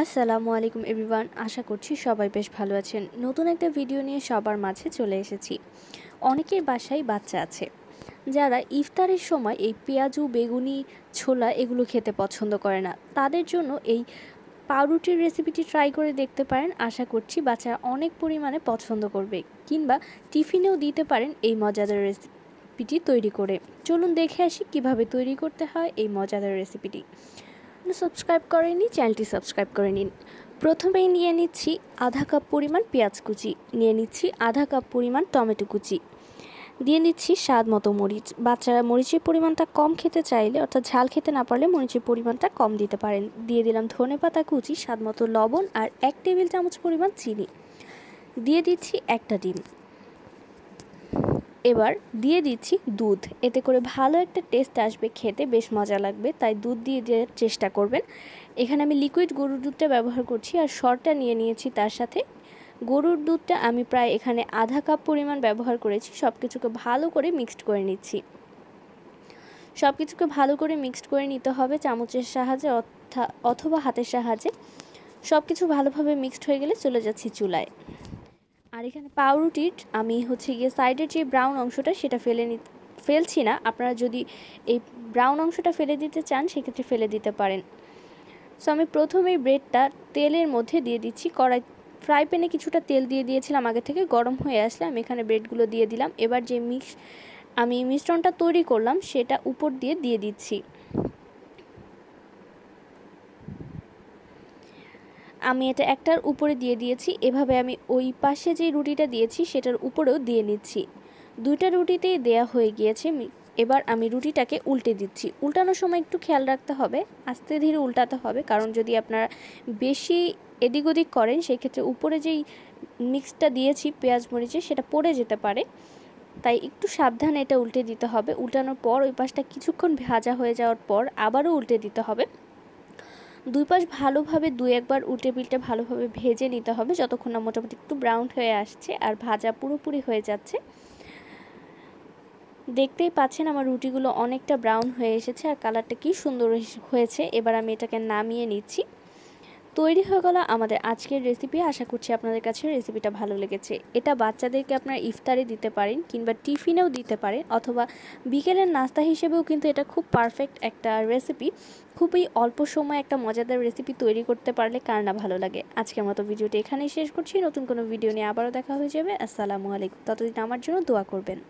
আসসালামু আলাইকুম এভরিওয়ান আশা করছি সবাই বেশ ভালো আছেন নতুন একটা ভিডিও নিয়ে সবার মাঝে চলে এসেছি অনেকের বাসায় বাচ্চা আছে যারা ইফতারের সময় এই পেঁয়াজু বেগুনি ছোলা এগুলো খেতে পছন্দ করে না তাদের জন্য এই পাউরুটির রেসিপিটি ট্রাই করে দেখতে পারেন আশা করছি বাচ্চারা অনেক পরিমাণে পছন্দ করবে কিংবা টিফিনেও দিতে পারেন এই মজাদার রেসিপিটি তৈরি করে চলুন দেখে আসি কিভাবে তৈরি করতে হয় এই মজাদার রেসিপিটি এখনও সাবস্ক্রাইব করেনি চ্যানেলটি সাবস্ক্রাইব করে নিন প্রথমেই নিয়ে নিচ্ছি আধা কাপ পরিমাণ পেঁয়াজ কুচি নিয়ে নিচ্ছি আধা কাপ পরিমাণ টমেটো কুচি দিয়ে নিচ্ছি স্বাদ মতো মরিচ বাচ্চারা মরিচের পরিমাণটা কম খেতে চাইলে অর্থাৎ ঝাল খেতে না পারলে মরিচের পরিমাণটা কম দিতে পারেন দিয়ে দিলাম ধনে পাতা কুচি স্বাদ মতো লবণ আর এক টেবিল চামচ পরিমাণ চিনি দিয়ে দিচ্ছি একটা ডিম এবার দিয়ে দিচ্ছি দুধ এতে করে ভালো একটা টেস্ট আসবে খেতে বেশ মজা লাগবে তাই দুধ দিয়ে দেওয়ার চেষ্টা করবেন এখানে আমি লিকুইড গরুর দুধটা ব্যবহার করছি আর সরটা নিয়ে নিয়েছি তার সাথে গরুর দুধটা আমি প্রায় এখানে আধা কাপ পরিমাণ ব্যবহার করেছি সব কিছুকে ভালো করে মিক্সড করে নিচ্ছি সব কিছুকে ভালো করে মিক্সড করে নিতে হবে চামচের সাহায্যে অথবা হাতের সাহায্যে সব কিছু ভালোভাবে মিক্সড হয়ে গেলে চলে যাচ্ছি চুলায় আর এখানে পাউরুটির আমি হচ্ছে গিয়ে সাইডের যে ব্রাউন অংশটা সেটা ফেলে নি ফেলছি না আপনারা যদি এই ব্রাউন অংশটা ফেলে দিতে চান সেক্ষেত্রে ফেলে দিতে পারেন সো আমি প্রথমেই ব্রেডটা তেলের মধ্যে দিয়ে দিচ্ছি কড়াই ফ্রাই প্যানে কিছুটা তেল দিয়ে দিয়েছিলাম আগে থেকে গরম হয়ে আসলে আমি এখানে ব্রেডগুলো দিয়ে দিলাম এবার যে মিক্স আমি মিশ্রণটা তৈরি করলাম সেটা উপর দিয়ে দিয়ে দিচ্ছি আমি এটা একটার উপরে দিয়ে দিয়েছি এভাবে আমি ওই পাশে যে রুটিটা দিয়েছি সেটার উপরেও দিয়ে নিচ্ছি দুইটা রুটিতেই দেয়া হয়ে গিয়েছে এবার আমি রুটিটাকে উল্টে দিচ্ছি উল্টানোর সময় একটু খেয়াল রাখতে হবে আস্তে ধীরে উল্টাতে হবে কারণ যদি আপনারা বেশি এদিক ওদিক করেন সেক্ষেত্রে উপরে যেই মিক্সটা দিয়েছি পেঁয়াজ মরিচে সেটা পড়ে যেতে পারে তাই একটু সাবধানে এটা উল্টে দিতে হবে উল্টানোর পর ওই পাশটা কিছুক্ষণ ভাজা হয়ে যাওয়ার পর আবারও উল্টে দিতে হবে দুই পাশ ভালোভাবে দু একবার উল্টে পিল্টে ভালোভাবে ভেজে নিতে হবে যতক্ষণ না মোটামুটি একটু ব্রাউন হয়ে আসছে আর ভাজা পুরোপুরি হয়ে যাচ্ছে দেখতেই পাচ্ছেন আমার রুটিগুলো অনেকটা ব্রাউন হয়ে এসেছে আর কালারটা কি সুন্দর হয়েছে এবার আমি এটাকে নামিয়ে নিচ্ছি তৈরি হয়ে গেল আমাদের আজকের রেসিপি আশা করছি আপনাদের কাছে রেসিপিটা ভালো লেগেছে এটা বাচ্চাদেরকে আপনারা ইফতারে দিতে পারেন কিংবা টিফিনেও দিতে পারেন অথবা বিকেলের নাস্তা হিসেবেও কিন্তু এটা খুব পারফেক্ট একটা রেসিপি খুবই অল্প সময় একটা মজাদার রেসিপি তৈরি করতে পারলে কার না ভালো লাগে আজকের মতো ভিডিওটি এখানেই শেষ করছি নতুন কোনো ভিডিও নিয়ে আবারও দেখা হয়ে যাবে আসসালামু আলাইকুম ততদিন আমার জন্য দোয়া করবেন